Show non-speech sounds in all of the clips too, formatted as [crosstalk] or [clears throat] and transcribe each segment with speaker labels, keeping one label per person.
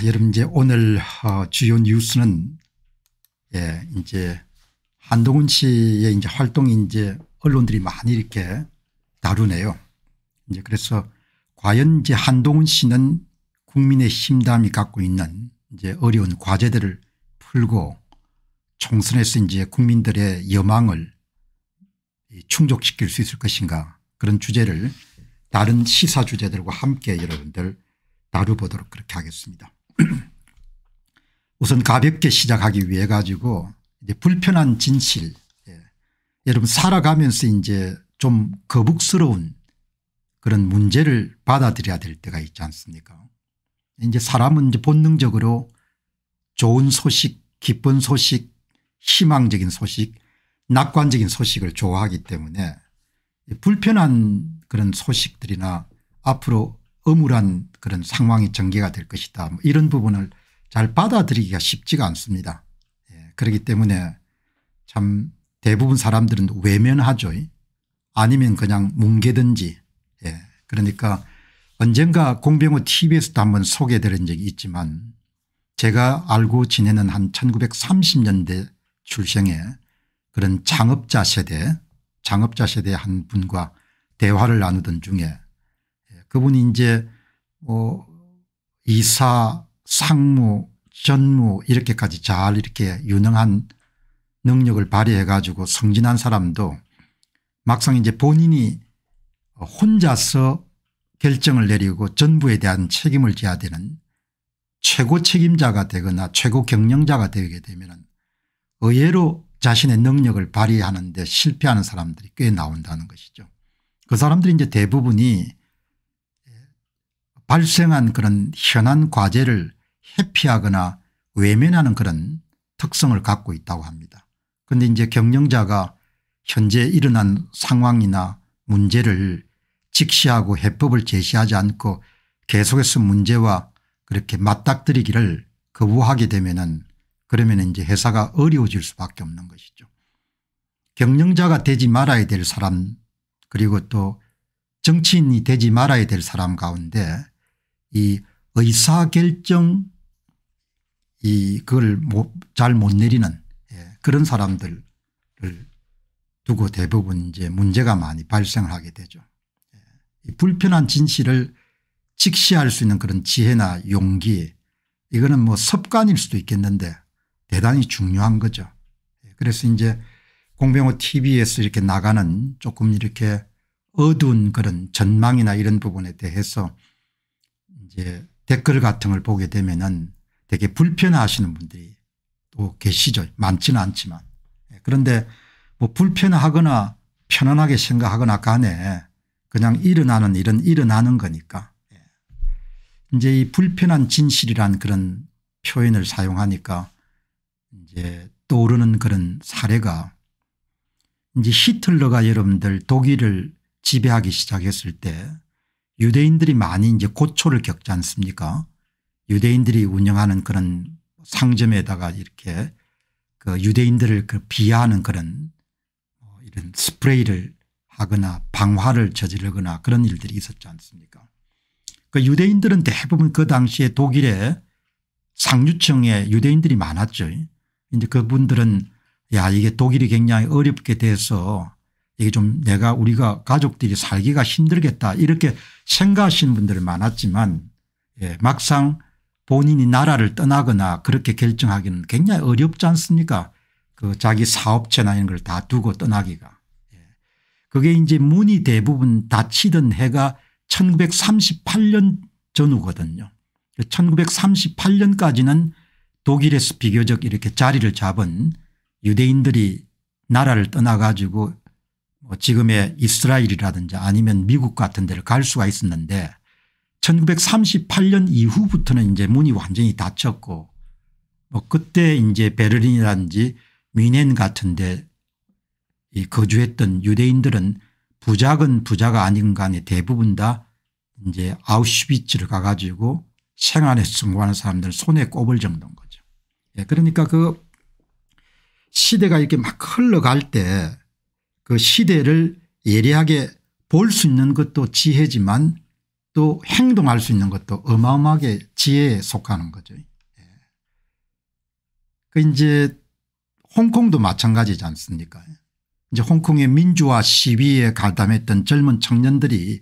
Speaker 1: 아, 여러분 이제 오늘 어, 주요 뉴스는 예, 이제 한동훈 씨의 이제 활동 이제 언론들이 많이 이렇게 다루네요. 이제 그래서 과연 이제 한동훈 씨는 국민의 힘담이 갖고 있는 이제 어려운 과제들을 풀고 총선에서 이제 국민들의 여망을 충족시킬 수 있을 것인가 그런 주제를 다른 시사 주제들과 함께 여러분들 다루보도록 그렇게 하겠습니다. [clears throat] 우선 가볍게 시작하기 위해 가지고 이제 불편한 진실 예. 여러분 살아가면서 이제 좀 거북스러운 그런 문제를 받아들여야 될 때가 있지 않습니까 이제 사람은 이제 본능적으로 좋은 소식 기쁜 소식 희망적인 소식 낙관적인 소식을 좋아하기 때문에 불편한 그런 소식들이나 앞으로 어물한 그런 상황이 전개가 될 것이다. 뭐 이런 부분을 잘 받아들이기가 쉽지가 않습니다. 예. 그렇기 때문에 참 대부분 사람들은 외면하죠. 아니면 그냥 뭉개든지 예. 그러니까 언젠가 공병호 tv에서도 한번 소개드린 적이 있지만 제가 알고 지내는 한 1930년대 출생의 그런 창업자 세대 창업자 세대 한 분과 대화를 나누던 중에 그분이 이제 뭐 이사 상무 전무 이렇게까지 잘 이렇게 유능한 능력을 발휘해 가지고 성진한 사람도 막상 이제 본인이 혼자서 결정을 내리고 전부에 대한 책임을 져야 되는 최고 책임자가 되거나 최고 경영자가 되게 되면 의외로 자신의 능력을 발휘하는 데 실패하는 사람들이 꽤 나온다는 것이죠. 그 사람들이 이제 대부분이 발생한 그런 현안 과제를 회피하거나 외면하는 그런 특성을 갖고 있다고 합니다. 그런데 이제 경영자가 현재 일어난 상황이나 문제를 직시하고 해법을 제시하지 않고 계속해서 문제와 그렇게 맞닥뜨리기를 거부하게 되면은 그러면 이제 회사가 어려워질 수밖에 없는 것이죠. 경영자가 되지 말아야 될 사람 그리고 또 정치인이 되지 말아야 될 사람 가운데 이 의사결정 이 그걸 잘 못 내리는 예, 그런 사람들을 두고 대부분 이제 문제가 많이 발생을 하게 되죠. 예, 불편한 진실을 직시할 수 있는 그런 지혜나 용기 이거는 뭐 습관일 수도 있겠는데 대단히 중요한 거죠. 예, 그래서 이제 공병호 tv에서 이렇게 나가는 조금 이렇게 어두운 그런 전망이나 이런 부분에 대해서 이제 댓글 같은 걸 보게 되면은 되게 불편하시는 해 분들이 또 계시죠. 많지는 않지만. 예, 그런데 뭐 불편하거나 편안하게 생각하거나 간에 그냥 일어나는 일은 일어나는 거니까. 예. 이제 이 불편한 진실이란 그런 표현을 사용하니까 이제 떠오르는 그런 사례가 이제 히틀러가 여러분들 독일을 지배하기 시작했을 때 유대인들이 많이 이제 고초를 겪지 않습니까? 유대인들이 운영하는 그런 상점에다가 이렇게 그 유대인들을 그 비하하는 그런 뭐 이런 스프레이를 하거나 방화를 저지르거나 그런 일들이 있었지 않습니까? 그 유대인들은 대부분 그 당시에 독일에 상류층에 유대인들이 많았죠. 이제 그분들은 야 이게 독일이 굉장히 어렵게 돼서 이게 좀 내가 우리가 가족들이 살기가 힘들겠다 이렇게 생각하시는 분들이 많았지만 예, 막상 본인이 나라를 떠나거나 그렇게 결정하기는 굉장히 어렵지 않습니까 그 자기 사업체나 이런 걸 다 두고 떠나기가. 예. 그게 이제 문이 대부분 닫히던 해가 1938년 전후거든요. 1938년까지는 그 독일에서 비교적 이렇게 자리를 잡은 유대인들이 나라를 떠나 가지고 뭐 지금의 이스라엘이라든지 아니면 미국 같은 데를 갈 수가 있었는데 1938년 이후부터는 이제 문이 완전히 닫혔고 뭐 그때 이제 베를린이라든지 미넨 같은데 거주했던 유대인들은 부작은 부자가 아닌 간에 대부분 다 이제 아우슈비츠를 가가지고 생안에 성공하는 사람들 손에 꼽을 정도인 거죠. 예, 그러니까 그 시대가 이렇게 막 흘러갈 때그 시대를 예리하게 볼 수 있는 것도 지혜지만 또 행동할 수 있는 것도 어마어마하게 지혜에 속하는 거죠. 예. 그 이제 홍콩도 마찬가지지 않습니까? 이제 홍콩의 민주화 시위에 가담했던 젊은 청년들이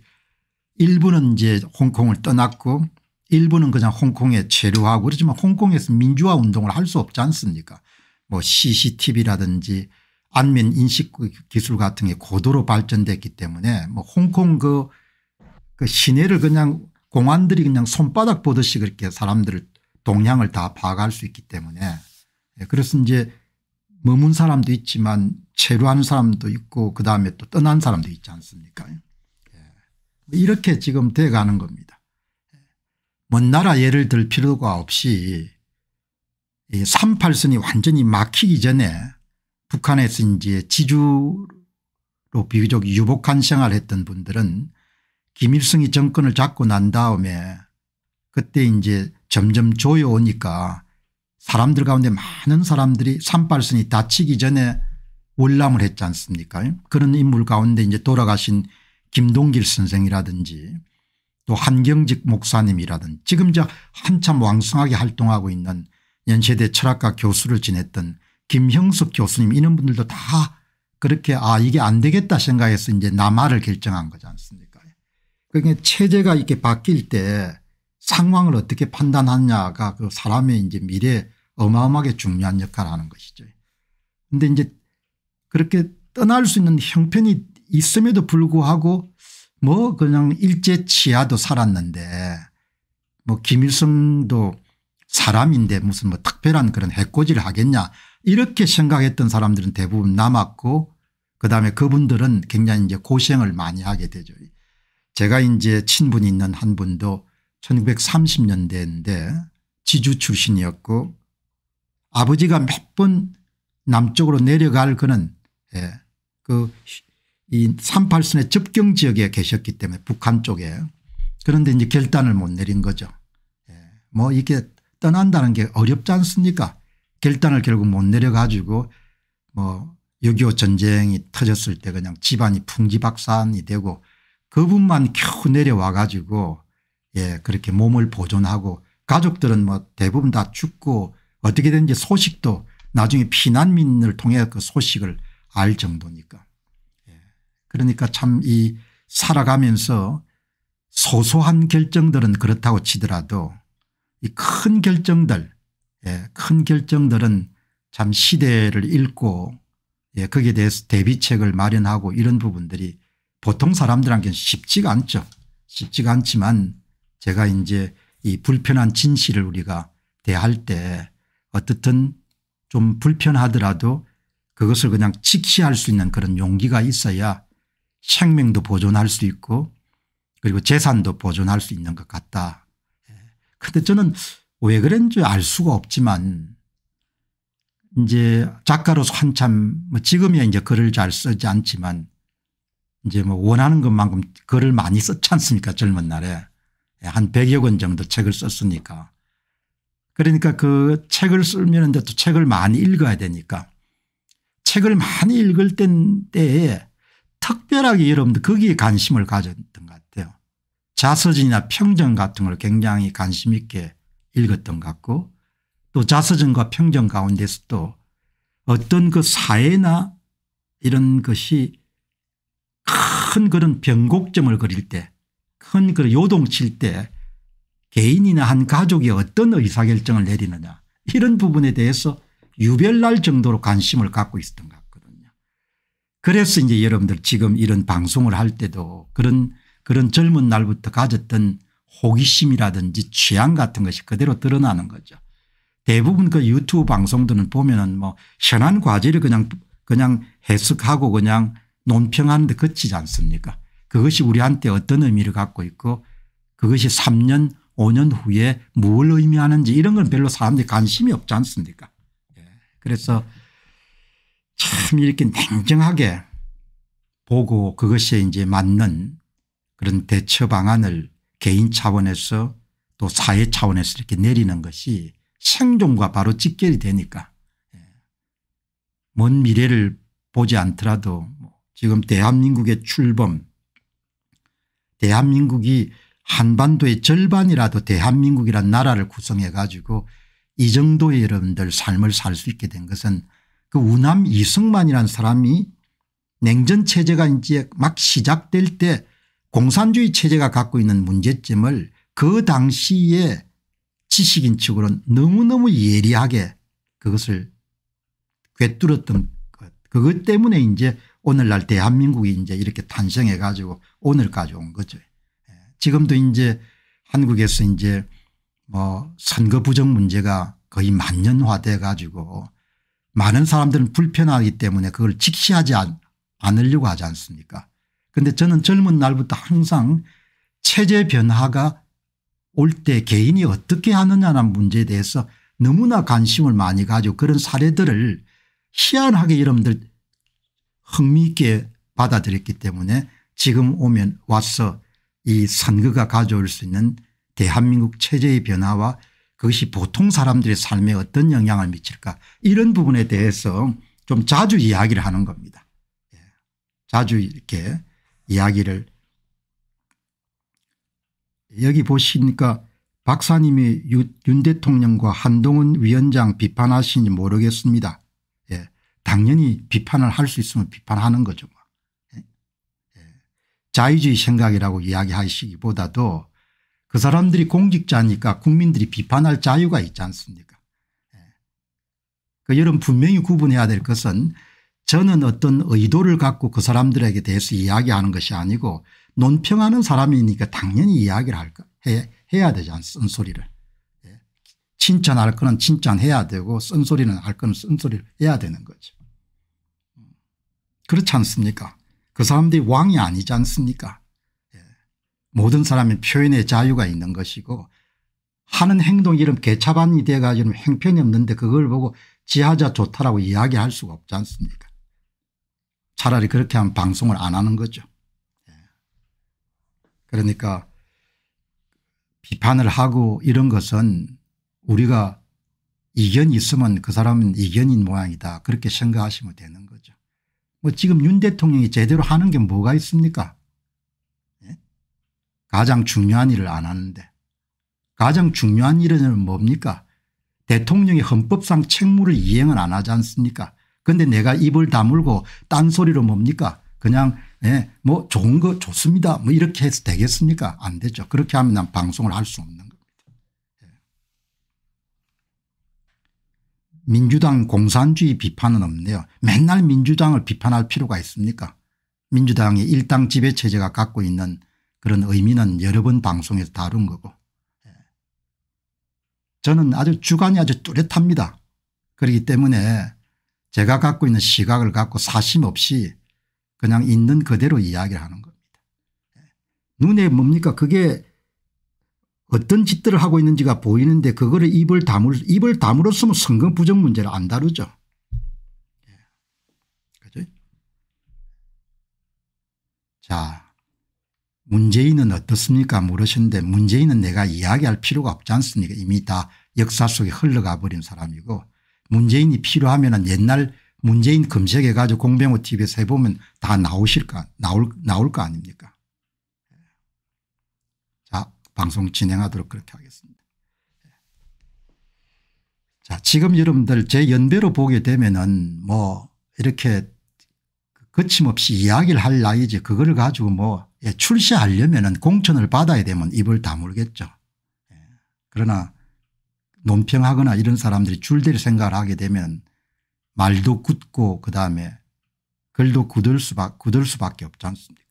Speaker 1: 일부는 이제 홍콩을 떠났고 일부는 그냥 홍콩에 체류하고 그러지만 홍콩에서 민주화 운동을 할 수 없지 않습니까? 뭐 CCTV라든지 안면 인식 기술 같은 게 고도로 발전됐기 때문에 뭐 홍콩 그, 그 시내를 그냥 공안들이 그냥 손바닥 보듯이 그렇게 사람들을 동향을 다 파악할 수 있기 때문에 예, 그래서 이제 머문 사람도 있지만 체류한 사람도 있고 그다음에 또 떠난 사람도 있지 않습니까 예. 뭐 이렇게 지금 돼가는 겁니다. 예. 먼 나라 예를 들 필요가 없이 38선이 완전히 막히기 전에 북한에서 이제 지주로 비교적 유복한 생활을 했던 분들은 김일성이 정권을 잡고 난 다음에 그때 이제 점점 조여오니까 사람들 가운데 많은 사람들이 산발선이 다치기 전에 월남을 했지 않습니까 그런 인물 가운데 이제 돌아가신 김동길 선생이라든지 또 한경직 목사님이라든지 지금 저 한참 왕성하게 활동하고 있는 연세대 철학과 교수를 지냈던 김형석 교수님 이런 분들도 다 그렇게 아 이게 안 되겠다 생각해서 이제 남하를 결정한 거지 않습니까 그러니까 체제가 이렇게 바뀔 때 상황을 어떻게 판단하냐가그 사람의 이제 미래 어마어마하게 중요한 역할을 하는 것이죠. 근데 이제 그렇게 떠날 수 있는 형편이 있음에도 불구하고 뭐 그냥 일제치하도 살았는데 뭐 김일성도 사람인데 무슨 뭐 특별한 그런 해코지를 하겠냐 이렇게 생각했던 사람들은 대부분 남았고 그다음에 그분들은 굉장히 이제 고생을 많이 하게 되죠. 제가 이제 친분이 있는 한 분도 1930년대인데 지주 출신이었고 아버지가 몇 번 남쪽으로 내려갈 그는 예, 그이 38선의 접경 지역에 계셨기 때문에 북한 쪽에 그런데 이제 결단을 못 내린 거죠. 예, 뭐 이게 떠난다는 게 어렵지 않습니까 결단을 결국 못 내려가지고 뭐6.25 전쟁이 터졌을 때 그냥 집안이 풍지박산이 되고 그분만 겨우 내려와 가지고 예, 그렇게 몸을 보존하고 가족들은 뭐 대부분 다 죽고 어떻게 되는지 소식도 나중에 피난민을 통해 그 소식을 알 정도니까. 예. 그러니까 참 이 살아가면서 소소한 결정들은 그렇다고 치더라도 이 큰 결정들 예, 큰 결정들은 참 시대를 읽고 예, 거기에 대해서 대비책을 마련하고 이런 부분들이 보통 사람들한테는 쉽지가 않죠. 쉽지가 않지만 제가 이제 이 불편한 진실을 우리가 대할 때 어떻든 좀 불편하더라도 그것을 그냥 직시할 수 있는 그런 용기가 있어야 생명도 보존할 수 있고 그리고 재산도 보존할 수 있는 것 같다. 그런데 예. 저는 왜 그런지 알 수가 없지만 이제 작가로서 한참 뭐 지금이야 이제 글을 잘 쓰지 않지만 이제 뭐 원하는 것만큼 글을 많이 썼지 않습니까 젊은 날에 예, 한 100여 권 정도 책을 썼으니까 그러니까 그 책을 쓰면 또 책을 많이 읽어야 되니까 책을 많이 읽을 땐 때에 특별하게 여러분들 거기에 관심을 가졌던 것 같아요. 자서전이나 평정 같은 걸 굉장히 관심 있게 읽었던 것 같고 또 자서전과 평전 가운데서 도 어떤 그 사회나 이런 것이 큰 그런 변곡점을 그릴 때큰 그런 요동칠 때 개인이나 한 가족이 어떤 의사결정을 내리느냐 이런 부분에 대해서 유별날 정도로 관심을 갖고 있었던 것 같거든요. 그래서 이제 여러분들 지금 이런 방송을 할 때도 그런 그런 젊은 날부터 가졌던 호기심이라든지 취향 같은 것이 그대로 드러나는 거죠. 대부분 그 유튜브 방송들은 보면은 뭐 현안 과제를 그냥 그냥 해석하고 그냥 논평하는데 그치지 않습니까 그것이 우리한테 어떤 의미를 갖고 있고 그것이 3년 5년 후에 뭘 의미하는지 이런 건 별로 사람들이 관심이 없지 않습니까 예. 그래서 참 이렇게 냉정하게 보고 그것에 이제 맞는 그런 대처 방안을 개인 차원에서 또 사회 차원에서 이렇게 내리는 것이 생존과 바로 직결이 되니까 예. 먼 미래를 보지 않더라도 뭐 지금 대한민국의 출범 대한민국이 한반도의 절반이라도 대한민국이란 나라를 구성해 가지고 이 정도의 여러분들 삶을 살 수 있게 된 것은 그 우남 이승만이란 사람이 냉전 체제가 이제 막 시작될 때 공산주의 체제가 갖고 있는 문제점을 그 당시에 지식인 측으로는 너무너무 예리하게 그것을 꿰뚫었던 것 그것 때문에 이제 오늘날 대한민국이 이제 이렇게 탄생해 가지고 오늘까지 온 거죠. 예. 지금도 이제 한국에서 이제 뭐 선거 부정 문제가 거의 만년화돼 가지고 많은 사람들은 불편하기 때문에 그걸 직시하지 않, 않으려고 하지 않습니까 그런데 저는 젊은 날부터 항상 체제 변화가 올 때 개인이 어떻게 하느냐는 문제에 대해서 너무나 관심을 많이 가지고 그런 사례들을 희한하게 여러분들 흥미있게 받아들였기 때문에 지금 오면 와서 이 선거가 가져올 수 있는 대한민국 체제의 변화와 그것이 보통 사람들의 삶에 어떤 영향을 미칠까 이런 부분에 대해서 좀 자주 이야기를 하는 겁니다. 예. 자주 이렇게 이야기를 여기 보시니까 박사님이 윤 대통령과 한동훈 위원장 비판하시는지 모르겠습니다. 예. 당연히 비판을 할 수 있으면 비판하는 거죠. 뭐. 예, 예. 자유주의 생각이라고 이야기하시기보다도 그 사람들이 공직자니까 국민들이 비판할 자유가 있지 않습니까 예. 그 여러분 분명히 구분해야 될 것은 저는 어떤 의도를 갖고 그 사람들에게 대해서 이야기하는 것이 아니고 논평하는 사람이니까 당연히 이야기를 할 거, 해, 해야 되지 않, 쓴소리를. 예. 칭찬할 거는 칭찬해야 되고 쓴소리는 할 거는 쓴소리를 해야 되는 거죠. 그렇지 않습니까? 그 사람들이 왕이 아니지 않습니까? 예. 모든 사람이 표현의 자유가 있는 것이고 하는 행동이 이런 개차반이 돼가지고 행편이 없는데 그걸 보고 지하자 좋다라고 이야기할 수가 없지 않습니까? 차라리 그렇게 하면 방송을 안 하는 거죠. 예. 그러니까 비판을 하고 이런 것은 우리가 이견이 있으면 그 사람은 이견인 모양이다 그렇게 생각하시면 되는 거죠. 뭐 지금 윤 대통령이 제대로 하는 게 뭐가 있습니까 예? 가장 중요한 일을 안 하는데 가장 중요한 일은 뭡니까 대통령이 헌법상 책무를 이행을 안 하지 않습니까 그런데 내가 입을 다물고 딴소리로 뭡니까 그냥 예, 뭐 좋은 거 좋습니다 뭐 이렇게 해서 되겠습니까 안 되죠. 그렇게 하면 난 방송을 할 수 없는 겁니다. 예. 민주당 공산주의 비판은 없네요. 맨날 민주당을 비판할 필요가 있습니까 민주당의 일당 지배체제가 갖고 있는 그런 의미는 여러 번 방송에서 다룬 거고 예. 저는 아주 주관이 아주 뚜렷합니다. 그렇기 때문에 제가 갖고 있는 시각을 갖고 사심 없이 그냥 있는 그대로 이야기를 하는 겁니다. 예. 눈에 뭡니까 그게 어떤 짓들을 하고 있는지가 보이는데 그거를 입을 다물 입을 다물었으면 선거 부정 문제를 안 다루죠. 예. 그죠? 자 문재인은 어떻습니까 물으시는데 문재인은 내가 이야기할 필요가 없지 않습니까 이미 다 역사 속에 흘러가 버린 사람이고 문재인이 필요하면 옛날 문재인 검색해 가지고 공병호 TV에서 해보면 다 나오실까 나올 나올 거 아닙니까 자 방송 진행하도록 그렇게 하겠습니다. 자 지금 여러분들 제 연배로 보게 되면은 뭐 이렇게 거침없이 이야기를 할 나이지 그거 가지고 뭐 예, 출시하려면 은 공천을 받아야 되면 입을 다물겠죠. 예. 그러나 논평하거나 이런 사람들이 줄될 대 생각을 하게 되면 말도 굳고 그다음에 글도 굳을 수밖에 없지 않습니까